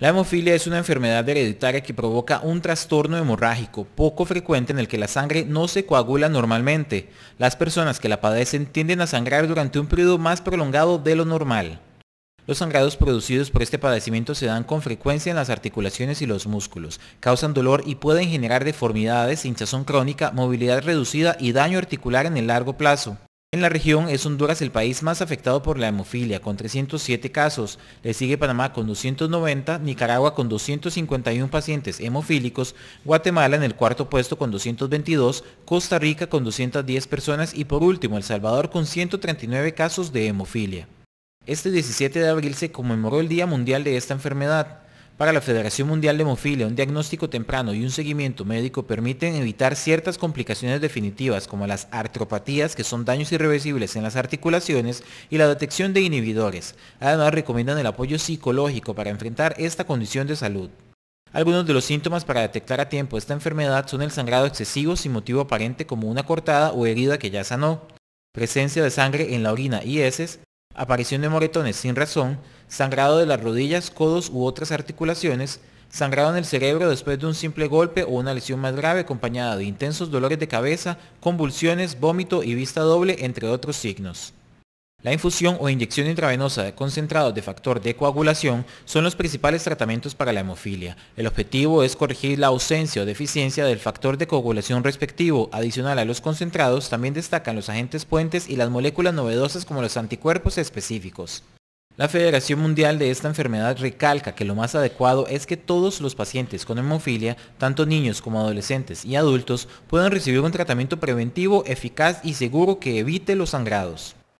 La hemofilia es una enfermedad hereditaria que provoca un trastorno hemorrágico poco frecuente en el que la sangre no se coagula normalmente. Las personas que la padecen tienden a sangrar durante un periodo más prolongado de lo normal. Los sangrados producidos por este padecimiento se dan con frecuencia en las articulaciones y los músculos, causan dolor y pueden generar deformidades, hinchazón crónica, movilidad reducida y daño articular en el largo plazo. En la región es Honduras el país más afectado por la hemofilia, con 307 casos. Le sigue Panamá con 290, Nicaragua con 251 pacientes hemofílicos, Guatemala en el cuarto puesto con 222, Costa Rica con 210 personas y por último El Salvador con 139 casos de hemofilia. Este 17 de abril se conmemoró el Día Mundial de esta enfermedad para la Federación Mundial de Hemofilia, un diagnóstico temprano y un seguimiento médico permiten evitar ciertas complicaciones definitivas como las artropatías, que son daños irreversibles en las articulaciones, y la detección de inhibidores. Además, recomiendan el apoyo psicológico para enfrentar esta condición de salud. Algunos de los síntomas para detectar a tiempo esta enfermedad son el sangrado excesivo sin motivo aparente como una cortada o herida que ya sanó, presencia de sangre en la orina y heces, aparición de moretones sin razón, sangrado de las rodillas, codos u otras articulaciones, sangrado en el cerebro después de un simple golpe o una lesión más grave acompañada de intensos dolores de cabeza, convulsiones, vómito y vista doble, entre otros signos. La infusión o inyección intravenosa de concentrados de factor de coagulación son los principales tratamientos para la hemofilia. El objetivo es corregir la ausencia o deficiencia del factor de coagulación respectivo. Adicional a los concentrados, también destacan los agentes puentes y las moléculas novedosas como los anticuerpos específicos. La Federación Mundial de esta enfermedad recalca que lo más adecuado es que todos los pacientes con hemofilia, tanto niños como adolescentes y adultos, puedan recibir un tratamiento preventivo eficaz y seguro que evite los sangrados.